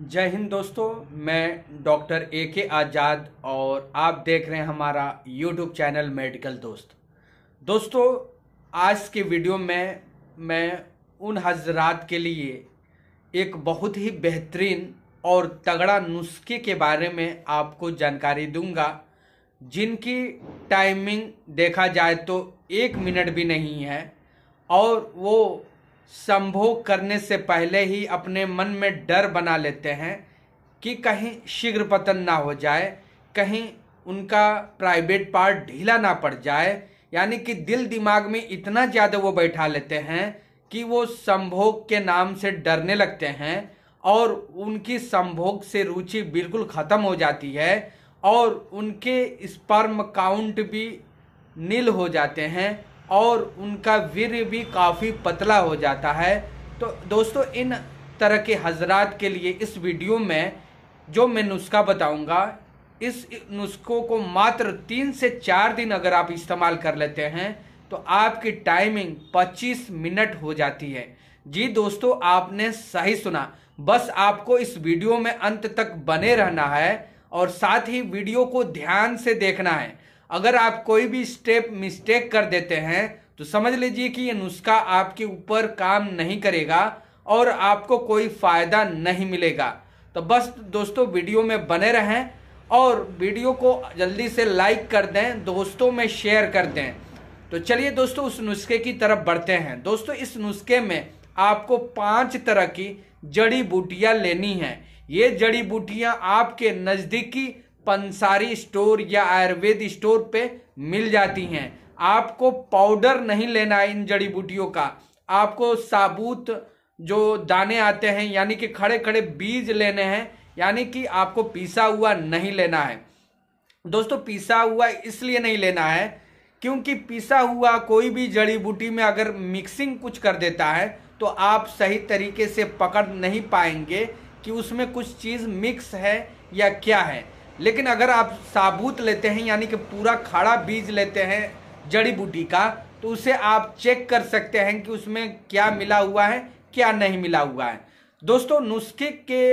जय हिंद दोस्तों मैं डॉक्टर ए के आज़ाद और आप देख रहे हैं हमारा यूट्यूब चैनल मेडिकल दोस्त दोस्तों आज के वीडियो में मैं उन हजरात के लिए एक बहुत ही बेहतरीन और तगड़ा नुस्खे के बारे में आपको जानकारी दूंगा जिनकी टाइमिंग देखा जाए तो एक मिनट भी नहीं है और वो संभोग करने से पहले ही अपने मन में डर बना लेते हैं कि कहीं शीघ्र पतन ना हो जाए कहीं उनका प्राइवेट पार्ट ढीला ना पड़ जाए यानी कि दिल दिमाग में इतना ज़्यादा वो बैठा लेते हैं कि वो संभोग के नाम से डरने लगते हैं और उनकी संभोग से रुचि बिल्कुल ख़त्म हो जाती है और उनके स्पर्म काउंट भी नील हो जाते हैं और उनका वीर भी काफ़ी पतला हो जाता है तो दोस्तों इन तरह के हजरात के लिए इस वीडियो में जो मैं नुस्खा बताऊंगा इस नुस्खों को मात्र तीन से चार दिन अगर आप इस्तेमाल कर लेते हैं तो आपकी टाइमिंग 25 मिनट हो जाती है जी दोस्तों आपने सही सुना बस आपको इस वीडियो में अंत तक बने रहना है और साथ ही वीडियो को ध्यान से देखना है अगर आप कोई भी स्टेप मिस्टेक कर देते हैं तो समझ लीजिए कि ये नुस्खा आपके ऊपर काम नहीं करेगा और आपको कोई फ़ायदा नहीं मिलेगा तो बस दोस्तों वीडियो में बने रहें और वीडियो को जल्दी से लाइक कर दें दोस्तों में शेयर कर दें तो चलिए दोस्तों उस नुस्खे की तरफ बढ़ते हैं दोस्तों इस नुस्खे में आपको पांच तरह की जड़ी बूटियां लेनी हैं ये जड़ी बूटियां आपके नज़दीकी पंसारी स्टोर या आयुर्वेद स्टोर पे मिल जाती हैं आपको पाउडर नहीं लेना है इन जड़ी बूटियों का आपको साबुत जो दाने आते हैं यानी कि खड़े खड़े बीज लेने हैं यानी कि आपको पीसा हुआ नहीं लेना है दोस्तों पीसा हुआ इसलिए नहीं लेना है क्योंकि पीसा हुआ कोई भी जड़ी बूटी में अगर मिक्सिंग कुछ कर देता है तो आप सही तरीके से पकड़ नहीं पाएंगे कि उसमें कुछ चीज़ मिक्स है या क्या है लेकिन अगर आप साबूत लेते हैं यानी कि पूरा खाड़ा बीज लेते हैं जड़ी बूटी का तो उसे आप चेक कर सकते हैं कि उसमें क्या मिला हुआ है क्या नहीं मिला हुआ है दोस्तों नुस्खे के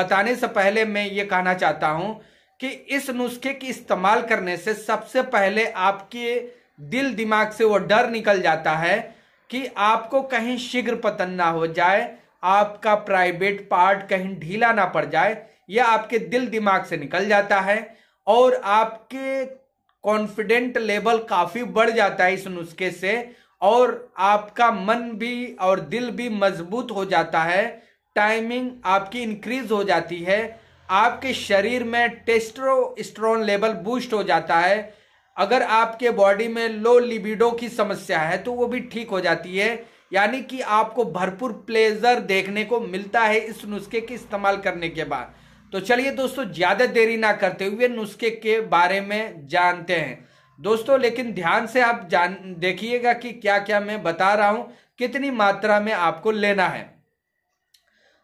बताने से पहले मैं ये कहना चाहता हूँ कि इस नुस्खे की इस्तेमाल करने से सबसे पहले आपके दिल दिमाग से वो डर निकल जाता है कि आपको कहीं शीघ्र पतन ना हो जाए आपका प्राइवेट पार्ट कहीं ढीला ना पड़ जाए यह आपके दिल दिमाग से निकल जाता है और आपके कॉन्फिडेंट लेवल काफी बढ़ जाता है इस नुस्खे से और आपका मन भी और दिल भी मजबूत हो जाता है टाइमिंग आपकी इंक्रीज हो जाती है आपके शरीर में टेस्टोस्ट्रॉन लेवल बूस्ट हो जाता है अगर आपके बॉडी में लो लिबिडो की समस्या है तो वो भी ठीक हो जाती है यानी कि आपको भरपूर प्लेजर देखने को मिलता है इस नुस्खे के इस्तेमाल करने के बाद तो चलिए दोस्तों ज़्यादा देरी ना करते हुए नुस्खे के बारे में जानते हैं दोस्तों लेकिन ध्यान से आप जान देखिएगा कि क्या क्या मैं बता रहा हूं कितनी मात्रा में आपको लेना है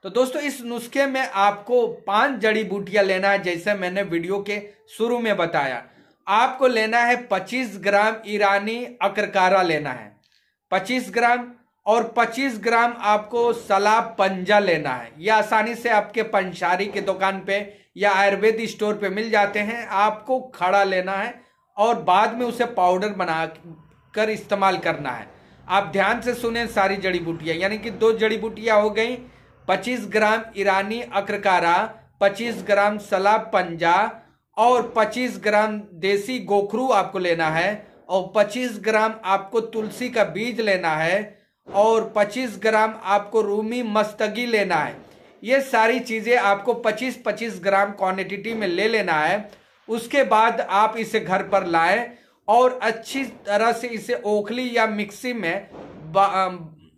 तो दोस्तों इस नुस्खे में आपको पांच जड़ी बूटियां लेना है जैसे मैंने वीडियो के शुरू में बताया आपको लेना है 25 ग्राम ईरानी अकरकारा लेना है 25 ग्राम और 25 ग्राम आपको सलाब पंजा लेना है ये आसानी से आपके पंचारी की दुकान पे या आयुर्वेद स्टोर पे मिल जाते हैं आपको खड़ा लेना है और बाद में उसे पाउडर बना कर इस्तेमाल करना है आप ध्यान से सुने सारी जड़ी बूटियाँ यानी कि दो जड़ी बूटियाँ हो गई 25 ग्राम ईरानी अक्रकारा 25 ग्राम सलाब पंजा और 25 ग्राम देसी गोखरू आपको लेना है और 25 ग्राम आपको तुलसी का बीज लेना है और 25 ग्राम आपको रूमी मस्तगी लेना है ये सारी चीज़ें आपको 25-25 ग्राम क्वांटिटी में ले लेना है उसके बाद आप इसे घर पर लाएं और अच्छी तरह से इसे ओखली या मिक्सी में बा,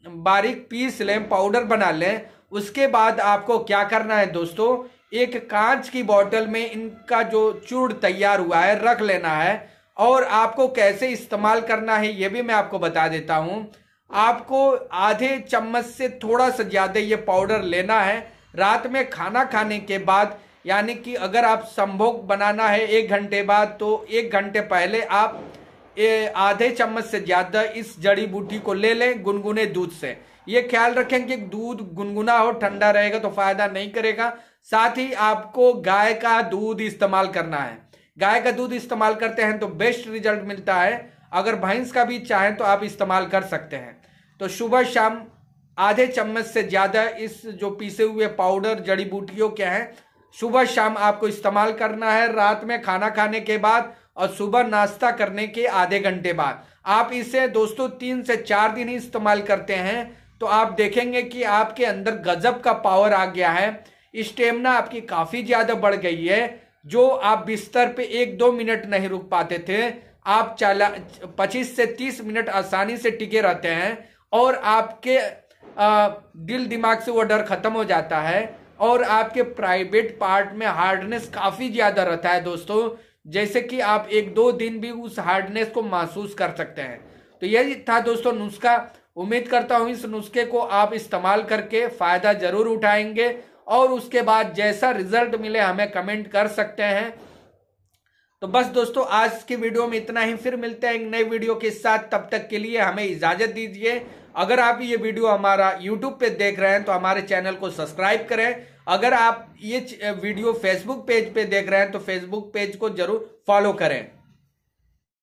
बारीक पीस लें पाउडर बना लें उसके बाद आपको क्या करना है दोस्तों एक कांच की बोतल में इनका जो चूड़ तैयार हुआ है रख लेना है और आपको कैसे इस्तेमाल करना है ये भी मैं आपको बता देता हूँ आपको आधे चम्मच से थोड़ा सा ज़्यादा ये पाउडर लेना है रात में खाना खाने के बाद यानी कि अगर आप संभोग बनाना है एक घंटे बाद तो एक घंटे पहले आप आधे चम्मच से ज़्यादा इस जड़ी बूटी को ले लें गुनगुने दूध से ये ख्याल रखें कि दूध गुनगुना हो ठंडा रहेगा तो फायदा नहीं करेगा साथ ही आपको गाय का दूध इस्तेमाल करना है गाय का दूध इस्तेमाल करते हैं तो बेस्ट रिजल्ट मिलता है अगर भैंस का भी चाहें तो आप इस्तेमाल कर सकते हैं तो सुबह शाम आधे चम्मच से ज़्यादा इस जो पीसे हुए पाउडर जड़ी बूटियों के हैं सुबह शाम आपको इस्तेमाल करना है रात में खाना खाने के बाद और सुबह नाश्ता करने के आधे घंटे बाद आप इसे दोस्तों तीन से चार दिन ही इस्तेमाल करते हैं तो आप देखेंगे कि आपके अंदर गजब का पावर आ गया है स्टेमिना आपकी काफ़ी ज़्यादा बढ़ गई है जो आप बिस्तर पे एक दो मिनट नहीं रुक पाते थे आप चाला पच्चीस से तीस मिनट आसानी से टिके रहते हैं और आपके आ, दिल दिमाग से वो डर खत्म हो जाता है और आपके प्राइवेट पार्ट में हार्डनेस काफ़ी ज़्यादा रहता है दोस्तों जैसे कि आप एक दो दिन भी उस हार्डनेस को महसूस कर सकते हैं तो यही था दोस्तों नुस्खा उम्मीद करता हूँ इस नुस्खे को आप इस्तेमाल करके फ़ायदा ज़रूर उठाएंगे और उसके बाद जैसा रिजल्ट मिले हमें कमेंट कर सकते हैं तो बस दोस्तों आज की वीडियो में इतना ही फिर मिलते हैं नए वीडियो के साथ तब तक के लिए हमें इजाजत दीजिए अगर आप ये वीडियो हमारा यूट्यूब पे देख रहे हैं तो हमारे चैनल को सब्सक्राइब करें अगर आप ये वीडियो फेसबुक पेज पे देख रहे हैं तो फेसबुक पेज को जरूर फॉलो करें